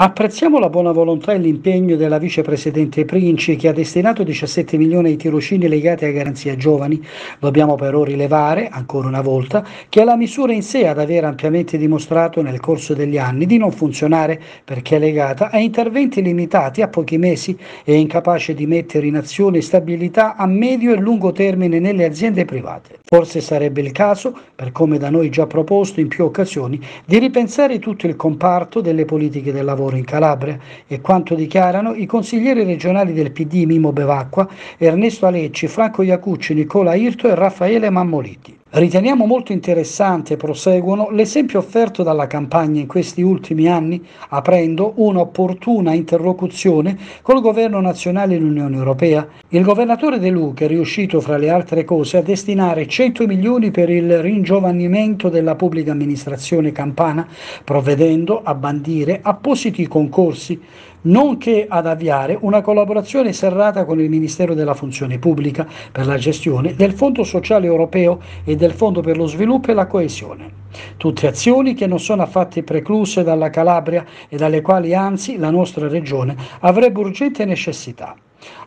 Apprezziamo la buona volontà e l'impegno della vicepresidente Princi che ha destinato 17 milioni ai tirocini legati a garanzia giovani. Dobbiamo però rilevare, ancora una volta, che la misura in sé ad aver ampiamente dimostrato nel corso degli anni di non funzionare perché è legata a interventi limitati a pochi mesi e incapace di mettere in azione stabilità a medio e lungo termine nelle aziende private. Forse sarebbe il caso, per come da noi già proposto in più occasioni, di ripensare tutto il comparto delle politiche del lavoro lavoro in Calabria e quanto dichiarano i consiglieri regionali del PD Mimo Bevacqua, Ernesto Alecci, Franco Iacucci, Nicola Irto e Raffaele Mammoliti. Riteniamo molto interessante, proseguono, l'esempio offerto dalla campagna in questi ultimi anni, aprendo un'opportuna interlocuzione col governo nazionale e l'Unione Europea. Il governatore De Luca è riuscito, fra le altre cose, a destinare 100 milioni per il ringiovanimento della pubblica amministrazione campana, provvedendo a bandire appositi concorsi nonché ad avviare una collaborazione serrata con il Ministero della Funzione Pubblica per la gestione del Fondo Sociale Europeo e del Fondo per lo Sviluppo e la Coesione. Tutte azioni che non sono affatto precluse dalla Calabria e dalle quali anzi la nostra Regione avrebbe urgente necessità.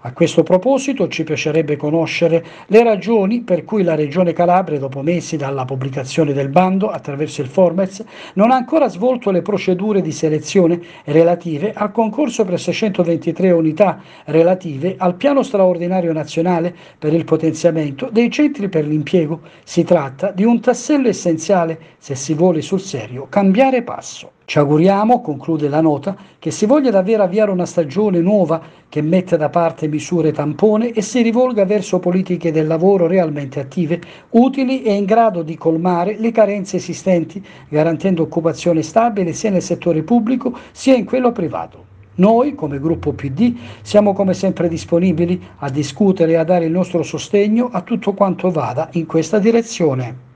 A questo proposito ci piacerebbe conoscere le ragioni per cui la Regione Calabria, dopo mesi dalla pubblicazione del bando attraverso il Formez, non ha ancora svolto le procedure di selezione relative al concorso per 623 unità relative al Piano straordinario nazionale per il potenziamento dei centri per l'impiego. Si tratta di un tassello essenziale se si vuole sul serio cambiare passo. Ci auguriamo, conclude la nota, che si voglia davvero avviare una stagione nuova che metta da parte misure tampone e si rivolga verso politiche del lavoro realmente attive, utili e in grado di colmare le carenze esistenti, garantendo occupazione stabile sia nel settore pubblico sia in quello privato. Noi, come gruppo PD, siamo come sempre disponibili a discutere e a dare il nostro sostegno a tutto quanto vada in questa direzione.